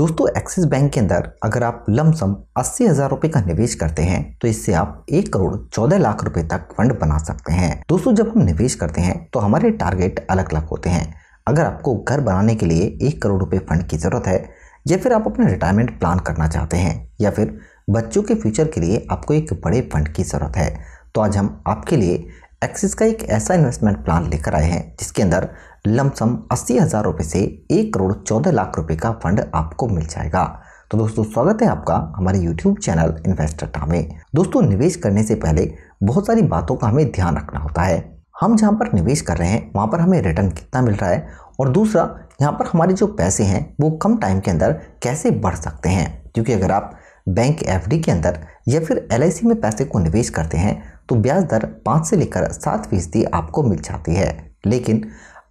दोस्तों axis bank के अंदर अगर आप लमसम अस्सी हजार रूपए का निवेश करते हैं तो इससे आप एक करोड़ चौदह लाख रुपए तक फंड बना सकते हैं दोस्तों जब हम निवेश करते हैं तो हमारे टारगेट अलग अलग होते हैं अगर आपको घर बनाने के लिए एक करोड़ रुपए फंड की जरूरत है या फिर आप अपने रिटायरमेंट प्लान करना चाहते हैं या फिर बच्चों के फ्यूचर के लिए आपको एक बड़े फंड की ज़रूरत है तो आज हम आपके लिए एक्सिस का एक ऐसा इन्वेस्टमेंट प्लान लेकर आए हैं जिसके अंदर लमसम अस्सी हज़ार रुपये से एक करोड़ चौदह लाख रुपये का फंड आपको मिल जाएगा तो दोस्तों स्वागत है आपका हमारे यूट्यूब चैनल इन्वेस्टर टा में दोस्तों निवेश करने से पहले बहुत सारी बातों का हमें ध्यान रखना होता है हम जहाँ पर निवेश कर रहे हैं वहाँ पर हमें रिटर्न कितना मिल रहा है और दूसरा यहाँ पर हमारे जो पैसे हैं वो कम टाइम के अंदर कैसे बढ़ सकते हैं क्योंकि अगर आप बैंक एफ के अंदर या फिर एल में पैसे को निवेश करते हैं तो ब्याज दर पाँच से लेकर सात फीसदी आपको मिल जाती है लेकिन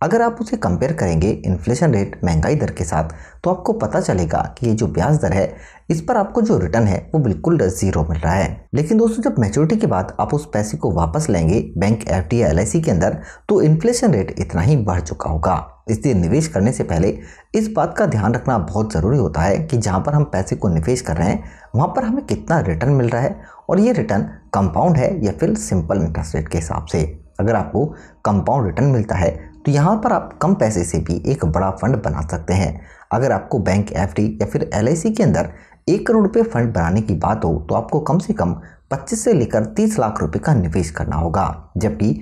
अगर आप उसे कंपेयर करेंगे इन्फ्लेशन रेट महंगाई दर के साथ तो आपको पता चलेगा कि ये जो ब्याज दर है इस पर आपको जो रिटर्न है वो बिल्कुल जीरो मिल रहा है लेकिन दोस्तों जब मेच्योरिटी के बाद आप उस पैसे को वापस लेंगे बैंक एफ या एल के अंदर तो इन्फ्लेशन रेट इतना ही बढ़ चुका होगा इसलिए निवेश करने से पहले इस बात का ध्यान रखना बहुत ज़रूरी होता है कि जहाँ पर हम पैसे को निवेश कर रहे हैं वहाँ पर हमें कितना रिटर्न मिल रहा है और ये रिटर्न कंपाउंड है या फिर सिंपल इंटरेस्ट रेट के हिसाब से अगर आपको कंपाउंड रिटर्न मिलता है तो यहाँ पर आप कम पैसे से भी एक बड़ा फंड बना सकते हैं अगर आपको बैंक एफ या फिर एल के अंदर एक करोड़ रुपये फंड बनाने की बात हो तो आपको कम से कम 25 से लेकर 30 लाख रुपए का निवेश करना होगा जबकि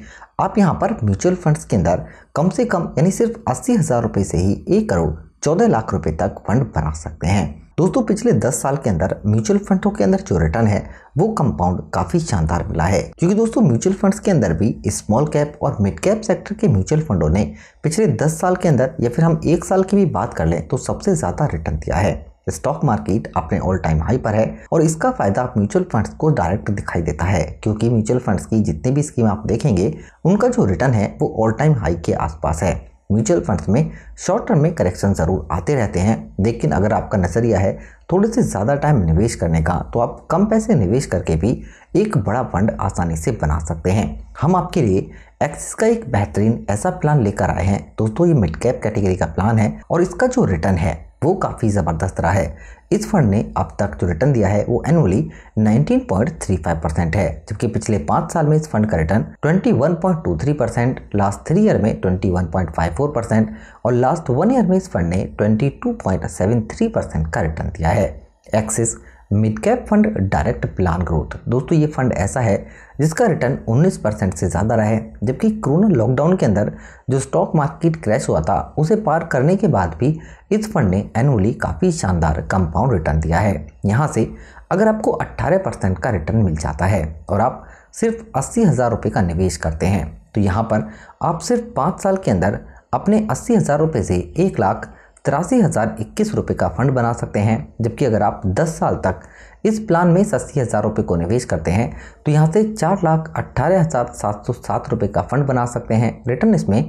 आप यहाँ पर म्यूचुअल फंड्स के अंदर कम से कम यानी सिर्फ अस्सी हज़ार रुपये से ही एक करोड़ चौदह लाख रुपए तक फंड बना सकते हैं दोस्तों पिछले 10 साल के अंदर म्यूचुअल फंडों के अंदर जो रिटर्न है वो कंपाउंड काफी शानदार मिला है क्योंकि दोस्तों म्यूचुअल फंड्स के अंदर भी स्मॉल कैप और मिड कैप सेक्टर के म्यूचुअल फंडों ने पिछले 10 साल के अंदर या फिर हम एक साल की भी बात कर लें तो सबसे ज्यादा रिटर्न दिया है स्टॉक मार्केट अपने ऑल टाइम हाई पर है और इसका फायदा म्यूचुअल फंड्स को डायरेक्ट दिखाई देता है क्योंकि म्यूचुअल फंड्स की जितनी भी स्कीम आप देखेंगे उनका जो रिटर्न है वो ऑल टाइम हाई के आसपास है म्यूचुअल फंड्स में शॉर्ट टर्म में करेक्शन ज़रूर आते रहते हैं लेकिन अगर आपका नज़रिया है थोड़े से ज़्यादा टाइम निवेश करने का तो आप कम पैसे निवेश करके भी एक बड़ा फंड आसानी से बना सकते हैं हम आपके लिए एक्सिस का एक बेहतरीन ऐसा प्लान लेकर आए हैं दोस्तों ये मिड कैप कैटेगरी का प्लान है और इसका जो रिटर्न है वो काफ़ी ज़बरदस्त रहा है इस फंड ने अब तक जो रिटर्न दिया है वो एनुअली 19.35 परसेंट है जबकि पिछले पाँच साल में इस फंड का return 21.23 percent last three year में 21.54 परसेंट और लास्ट वन ईयर में इस फंड ने 22.73 परसेंट का रिटर्न दिया है Axis mid cap fund direct plan growth दोस्तों ये फंड ऐसा है जिसका रिटर्न 19 परसेंट से ज़्यादा रहे जबकि कोरोना लॉकडाउन के अंदर जो स्टॉक मार्केट क्रैश हुआ था उसे पार करने के बाद भी इस फंड ने एनुअली काफ़ी शानदार कंपाउंड रिटर्न दिया है यहाँ से अगर आपको 18 परसेंट का रिटर्न मिल जाता है और आप सिर्फ अस्सी हज़ार रुपये का निवेश करते हैं तो यहाँ पर आप सिर्फ पाँच साल के अंदर अपने अस्सी हज़ार रुपये से एक लाख तिरासी हज़ार इक्कीस रुपये का फंड बना सकते हैं जबकि अगर आप 10 साल तक इस प्लान में अस्सी हज़ार रुपये को निवेश करते हैं तो यहाँ से चार लाख अट्ठारह हज़ार सात सौ सात रुपये का फंड बना सकते हैं रिटर्न इसमें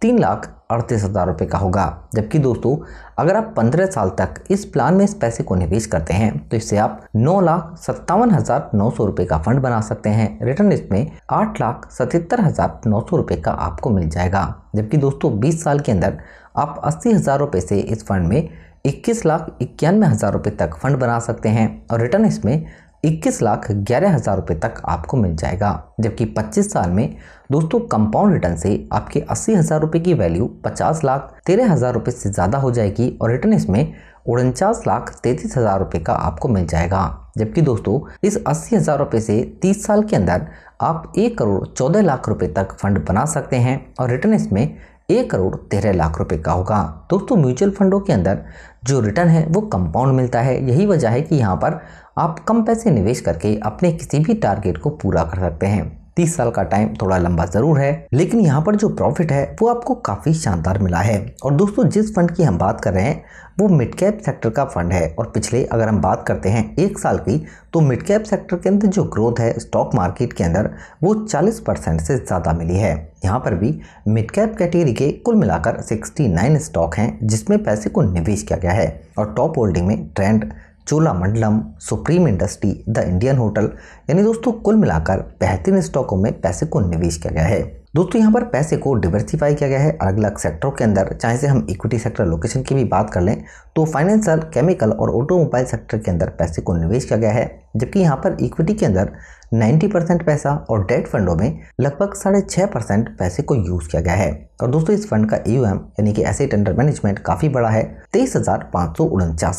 तीन लाख अड़तीस हज़ार रुपये का होगा जबकि दोस्तों अगर आप पंद्रह साल तक इस प्लान में इस पैसे को निवेश करते हैं तो इससे आप नौ लाख सत्तावन हज़ार नौ सौ रुपये का फंड बना सकते हैं रिटर्न इसमें आठ लाख सतहत्तर हज़ार नौ सौ रुपये का आपको मिल जाएगा जबकि दोस्तों बीस साल के अंदर आप अस्सी हज़ार रुपये से इस फंड में इक्कीस लाख इक्यानवे हज़ार रुपये तक फंड बना सकते हैं और रिटर्न इसमें इक्कीस लाख ग्यारह हज़ार रुपये तक आपको मिल जाएगा जबकि 25 साल में दोस्तों कंपाउंड रिटर्न से आपके अस्सी हज़ार रुपये की वैल्यू 50 लाख तेरह हज़ार रुपये से ज़्यादा हो जाएगी और रिटर्न इसमें उनचास लाख तैंतीस हज़ार रुपये का आपको मिल जाएगा जबकि दोस्तों इस अस्सी हज़ार रुपये से 30 साल के अंदर आप एक करोड़ चौदह लाख रुपये तक फंड बना सकते हैं और रिटर्न इसमें एक करोड़ तेरह लाख रुपए का होगा दोस्तों म्यूचुअल फंडों के अंदर जो रिटर्न है वो कंपाउंड मिलता है यही वजह है कि यहाँ पर आप कम पैसे निवेश करके अपने किसी भी टारगेट को पूरा कर सकते हैं तीस साल का टाइम थोड़ा लंबा जरूर है लेकिन यहाँ पर जो प्रॉफिट है वो आपको काफ़ी शानदार मिला है और दोस्तों जिस फंड की हम बात कर रहे हैं वो मिड कैप सेक्टर का फंड है और पिछले अगर हम बात करते हैं एक साल की तो मिड कैप सेक्टर के अंदर जो ग्रोथ है स्टॉक मार्केट के अंदर वो 40 परसेंट से ज़्यादा मिली है यहाँ पर भी मिड कैप कैटेगरी के कुल मिलाकर 69 स्टॉक हैं जिसमें पैसे को निवेश किया गया है और टॉप होल्डिंग में Trent Cholamandalam Supreme industry the Indian hotel यानी दोस्तों कुल मिलाकर बेहतरीन स्टॉकों में पैसे को निवेश किया गया है दोस्तों यहाँ पर पैसे को डिवर्सिफाई किया गया है अलग अलग सेक्टरों के अंदर चाहे से हम इक्विटी सेक्टर लोकेशन की भी बात कर लें तो फाइनेंशियल केमिकल और ऑटोमोबाइल सेक्टर के अंदर पैसे को निवेश किया गया है जबकि यहाँ पर इक्विटी के अंदर 90 परसेंट पैसा और डेट फंडों में लगभग साढ़े छः परसेंट पैसे को यूज़ किया गया है और दोस्तों इस फंड का यू यानी कि एसेट अंडर मैनेजमेंट काफ़ी बड़ा है तेईस हज़ार पाँच सौ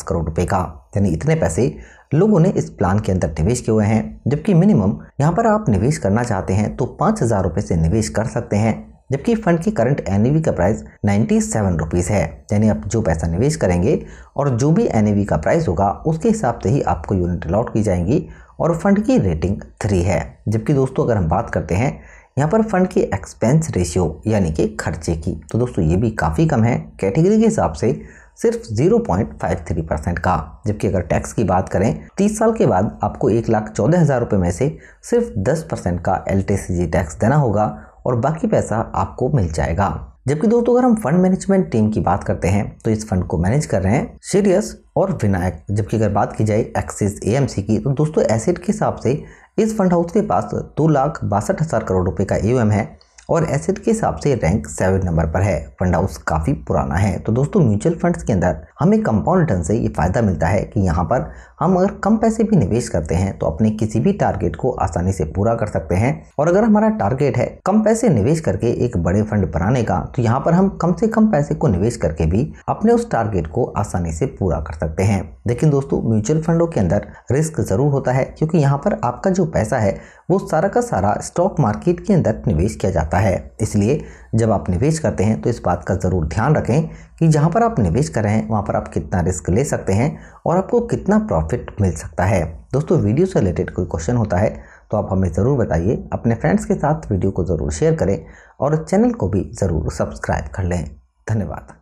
करोड़ रुपए का यानी इतने पैसे लोगों ने इस प्लान के अंदर निवेश किए हुए हैं जबकि मिनिमम यहाँ पर आप निवेश करना चाहते हैं तो पाँच हज़ार रुपये से निवेश कर सकते हैं जबकि फंड की करंट एन का प्राइस नाइन्टी सेवन रुपीज़ है यानी आप जो पैसा निवेश करेंगे और जो भी एन का प्राइस होगा उसके हिसाब से ही आपको यूनिट अलॉट की जाएंगी और फंड की रेटिंग थ्री है जबकि दोस्तों अगर हम बात करते हैं यहाँ पर फंड की एक्सपेंस रेशियो यानी कि खर्चे की तो दोस्तों ये भी काफ़ी कम है कैटेगरी के हिसाब से सिर्फ 0.53 परसेंट का जबकि अगर टैक्स की बात करें 30 साल के बाद आपको एक लाख चौदह हज़ार रुपये में से सिर्फ 10 परसेंट का एल टैक्स देना होगा और बाकी पैसा आपको मिल जाएगा जबकि दोस्तों अगर हम फंड मैनेजमेंट टीम की बात करते हैं तो इस फंड को मैनेज कर रहे हैं सीरियस और विनायक जबकि अगर बात की जाए एक्सिस एएमसी की तो दोस्तों एसेट के हिसाब से इस फंड हाउस के पास दो लाख बासठ हज़ार करोड़ रुपये का एओएम है और एसेट के हिसाब से रैंक सेवन नंबर पर है फंड हाउस काफ़ी पुराना है तो दोस्तों म्यूचुअल फंड्स के अंदर हमें कंपाउंड रिटर्न से ये फ़ायदा मिलता है कि यहाँ पर हम अगर कम पैसे भी निवेश करते हैं तो अपने किसी भी टारगेट को आसानी से पूरा कर सकते हैं और अगर हमारा टारगेट है कम पैसे निवेश करके एक बड़े फंड बनाने का तो यहाँ पर हम कम से कम पैसे को निवेश करके भी अपने उस टारगेट को आसानी से पूरा कर सकते हैं लेकिन दोस्तों म्यूचुअल फंडों के अंदर रिस्क ज़रूर होता है क्योंकि यहाँ पर आपका जो पैसा है वो सारा का सारा स्टॉक मार्केट के अंदर निवेश किया जाता है जाता है इसलिए जब आप निवेश करते हैं तो इस बात का ज़रूर ध्यान रखें कि जहाँ पर आप निवेश कर रहे हैं वहाँ पर आप कितना रिस्क ले सकते हैं और आपको कितना प्रॉफिट मिल सकता है दोस्तों वीडियो से रिलेटेड कोई क्वेश्चन होता है तो आप हमें ज़रूर बताइए अपने फ्रेंड्स के साथ वीडियो को ज़रूर शेयर करें और चैनल को भी ज़रूर सब्सक्राइब कर लें धन्यवाद